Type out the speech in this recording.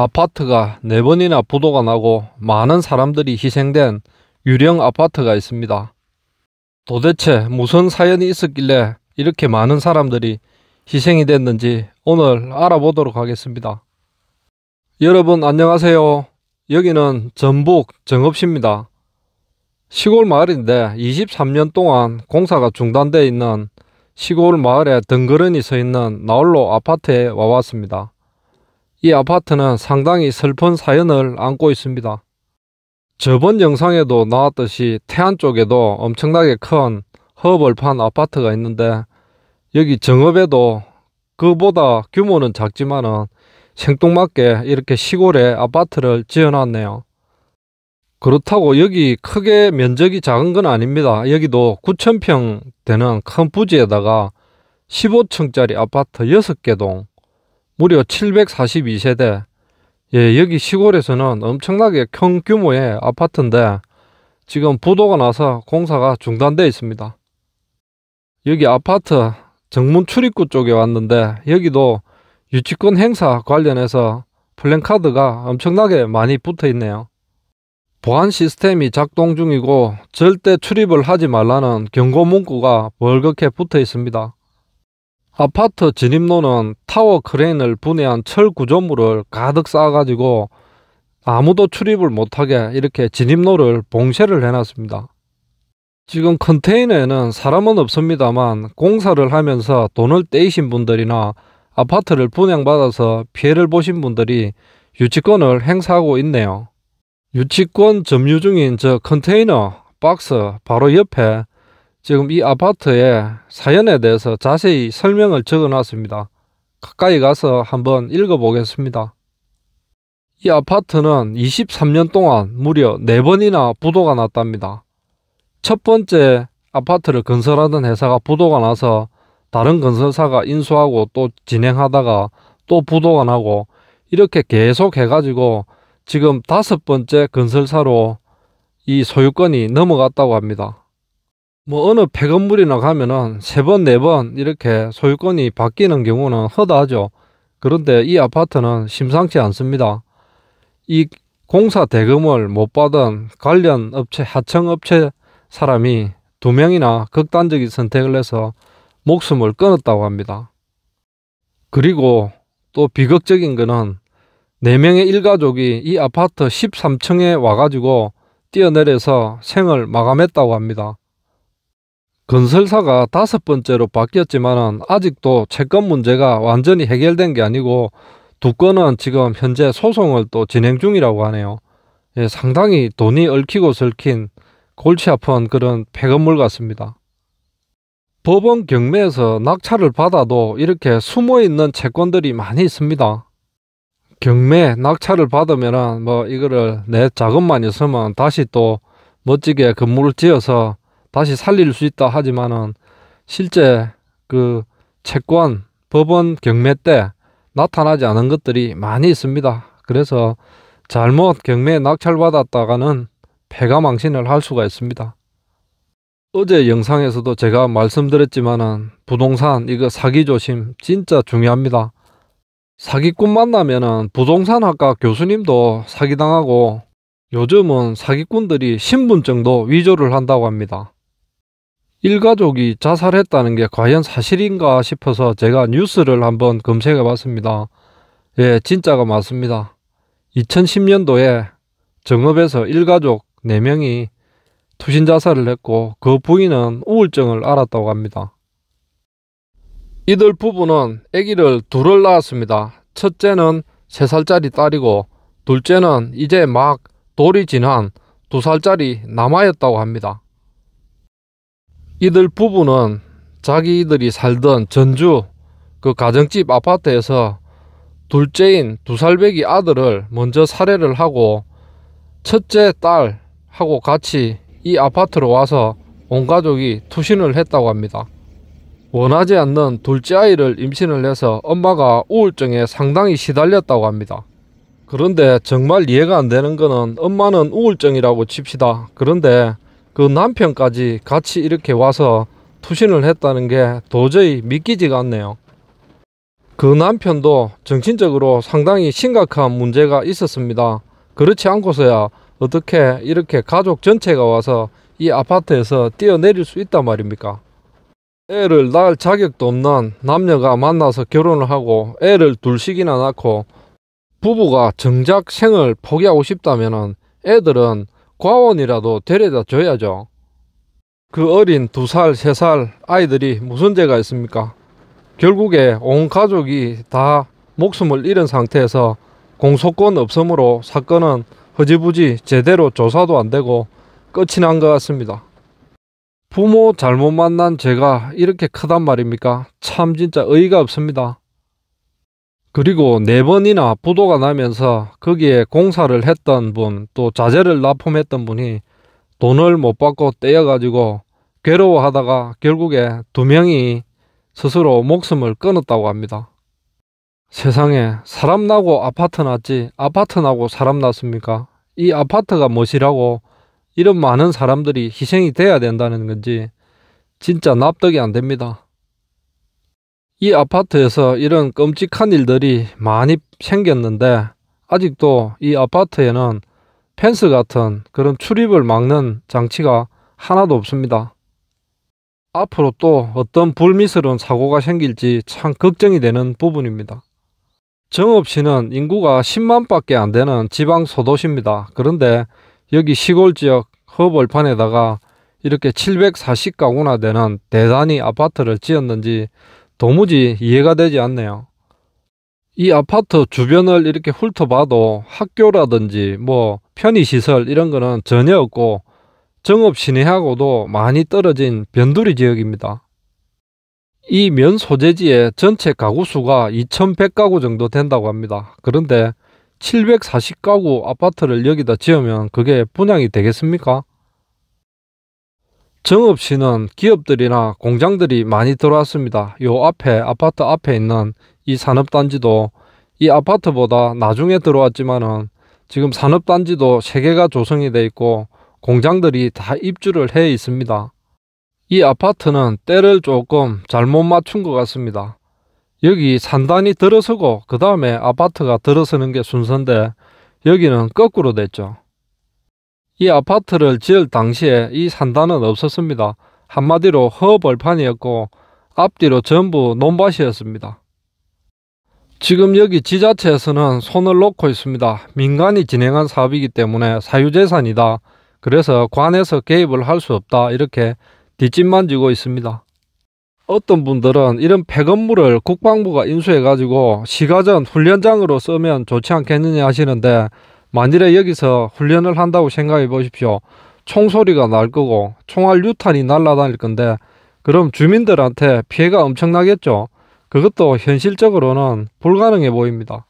아파트가 네번이나 부도가 나고 많은 사람들이 희생된 유령 아파트가 있습니다. 도대체 무슨 사연이 있었길래 이렇게 많은 사람들이 희생이 됐는지 오늘 알아보도록 하겠습니다. 여러분 안녕하세요. 여기는 전북 정읍시입니다. 시골 마을인데 23년 동안 공사가 중단되어 있는 시골 마을에 덩그러니 서 있는 나홀로 아파트에 와왔습니다. 이 아파트는 상당히 슬픈 사연을 안고 있습니다. 저번 영상에도 나왔듯이 태안 쪽에도 엄청나게 큰 허업을 판 아파트가 있는데 여기 정읍에도 그보다 규모는 작지만은 생뚱맞게 이렇게 시골에 아파트를 지어놨네요. 그렇다고 여기 크게 면적이 작은 건 아닙니다. 여기도 9,000평 되는 큰 부지에다가 15층짜리 아파트 6개 동 무려 742세대 예, 여기 시골에서는 엄청나게 큰 규모의 아파트인데 지금 부도가 나서 공사가 중단되어 있습니다. 여기 아파트 정문 출입구 쪽에 왔는데 여기도 유치권 행사 관련해서 플랜카드가 엄청나게 많이 붙어 있네요. 보안 시스템이 작동 중이고 절대 출입을 하지 말라는 경고 문구가 벌겋게 붙어 있습니다. 아파트 진입로는 타워 크레인을 분해한 철 구조물을 가득 쌓아가지고 아무도 출입을 못하게 이렇게 진입로를 봉쇄를 해놨습니다. 지금 컨테이너에는 사람은 없습니다만 공사를 하면서 돈을 떼이신 분들이나 아파트를 분양받아서 피해를 보신 분들이 유치권을 행사하고 있네요. 유치권 점유 중인 저 컨테이너 박스 바로 옆에 지금 이 아파트의 사연에 대해서 자세히 설명을 적어놨습니다. 가까이 가서 한번 읽어보겠습니다. 이 아파트는 23년 동안 무려 4번이나 부도가 났답니다. 첫 번째 아파트를 건설하던 회사가 부도가 나서 다른 건설사가 인수하고 또 진행하다가 또 부도가 나고 이렇게 계속 해가지고 지금 다섯 번째 건설사로 이 소유권이 넘어갔다고 합니다. 뭐 어느 폐건물이나 가면은 세 번, 네 번 이렇게 소유권이 바뀌는 경우는 허다하죠. 그런데 이 아파트는 심상치 않습니다. 이 공사 대금을 못 받은 관련 업체, 하청업체 사람이 두 명이나 극단적인 선택을 해서 목숨을 끊었다고 합니다. 그리고 또 비극적인 거는 네명의 일가족이 이 아파트 13층에 와가지고 뛰어내려서 생을 마감했다고 합니다. 건설사가 다섯 번째로 바뀌었지만 아직도 채권 문제가 완전히 해결된 게 아니고 두 건은 지금 현재 소송을 또 진행 중이라고 하네요. 예, 상당히 돈이 얽히고 설킨 골치 아픈 그런 폐건물 같습니다. 법원 경매에서 낙찰을 받아도 이렇게 숨어 있는 채권들이 많이 있습니다. 경매 낙찰을 받으면뭐 이거를 내 자금만 있으면 다시 또 멋지게 건물을 지어서 다시 살릴 수 있다 하지만은 실제 그 채권 법원 경매 때 나타나지 않은 것들이 많이 있습니다. 그래서 잘못 경매 낙찰받았다가는 폐가망신을 할 수가 있습니다. 어제 영상에서도 제가 말씀드렸지만은 부동산 이거 사기 조심 진짜 중요합니다. 사기꾼 만나면은 부동산학과 교수님도 사기당하고 요즘은 사기꾼들이 신분증도 위조를 한다고 합니다. 일가족이 자살했다는 게 과연 사실인가 싶어서 제가 뉴스를 한번 검색해 봤습니다. 예, 진짜가 맞습니다. 2010년도에 정읍에서 일가족 4명이 투신 자살을 했고 그 부인은 우울증을 앓았다고 합니다. 이들 부부는 아기를 둘을 낳았습니다. 첫째는 3살짜리 딸이고 둘째는 이제 막 돌이 지난 2살짜리 남아였다고 합니다. 이들 부부는 자기들이 살던 전주 그 가정집 아파트에서 둘째인 두 살배기 아들을 먼저 살해를 하고 첫째 딸하고 같이 이 아파트로 와서 온 가족이 투신을 했다고 합니다. 원하지 않는 둘째 아이를 임신을 해서 엄마가 우울증에 상당히 시달렸다고 합니다. 그런데 정말 이해가 안 되는 거는 엄마는 우울증이라고 칩시다. 그런데 그 남편까지 같이 이렇게 와서 투신을 했다는 게 도저히 믿기지가 않네요. 그 남편도 정신적으로 상당히 심각한 문제가 있었습니다. 그렇지 않고서야 어떻게 이렇게 가족 전체가 와서 이 아파트에서 뛰어내릴 수 있단 말입니까? 애를 낳을 자격도 없는 남녀가 만나서 결혼을 하고 애를 둘씩이나 낳고 부부가 정작 생을 포기하고 싶다면 애들은 과원이라도 데려다 줘야죠. 그 어린 두 살, 세 살 아이들이 무슨 죄가 있습니까? 결국에 온 가족이 다 목숨을 잃은 상태에서 공소권 없음으로 사건은 허지부지 제대로 조사도 안 되고 끝이 난 것 같습니다. 부모 잘못 만난 죄가 이렇게 크단 말입니까? 참 진짜 의의가 없습니다. 그리고 네 번이나 부도가 나면서 거기에 공사를 했던 분 또 자재를 납품했던 분이 돈을 못 받고 떼어가지고 괴로워하다가 결국에 두 명이 스스로 목숨을 끊었다고 합니다. 세상에 사람 나고 아파트 났지 아파트 나고 사람 났습니까? 이 아파트가 무엇이라고 이런 많은 사람들이 희생이 돼야 된다는 건지 진짜 납득이 안 됩니다. 이 아파트에서 이런 끔찍한 일들이 많이 생겼는데 아직도 이 아파트에는 펜스 같은 그런 출입을 막는 장치가 하나도 없습니다. 앞으로 또 어떤 불미스러운 사고가 생길지 참 걱정이 되는 부분입니다. 정읍시는 인구가 10만밖에 안 되는 지방 소도시입니다. 그런데 여기 시골 지역 허벌판에다가 이렇게 740가구나 되는 대단히 아파트를 지었는지 도무지 이해가 되지 않네요. 이 아파트 주변을 이렇게 훑어봐도 학교라든지 뭐 편의시설 이런 거는 전혀 없고 정읍 시내하고도 많이 떨어진 변두리 지역입니다. 이 면 소재지의 전체 가구 수가 2100가구 정도 된다고 합니다. 그런데 740가구 아파트를 여기다 지으면 그게 분양이 되겠습니까? 정읍시는 기업들이나 공장들이 많이 들어왔습니다. 요 앞에 아파트 앞에 있는 이 산업단지도 이 아파트보다 나중에 들어왔지만은 지금 산업단지도 세개가 조성이 돼 있고 공장들이 다 입주를 해 있습니다. 이 아파트는 때를 조금 잘못 맞춘 것 같습니다. 여기 산단이 들어서고 그 다음에 아파트가 들어서는 게 순서인데 여기는 거꾸로 됐죠. 이 아파트를 지을 당시에 이 산단은 없었습니다. 한마디로 허벌판이었고 앞뒤로 전부 논밭이었습니다. 지금 여기 지자체에서는 손을 놓고 있습니다. 민간이 진행한 사업이기 때문에 사유재산이다. 그래서 관에서 개입을 할 수 없다. 이렇게 뒷짐만 지고 있습니다. 어떤 분들은 이런 폐건물을 국방부가 인수해가지고 시가전 훈련장으로 쓰면 좋지 않겠느냐 하시는데 만일에 여기서 훈련을 한다고 생각해 보십시오. 총소리가 날 거고 총알 유탄이 날아다닐 건데 그럼 주민들한테 피해가 엄청나겠죠. 그것도 현실적으로는 불가능해 보입니다.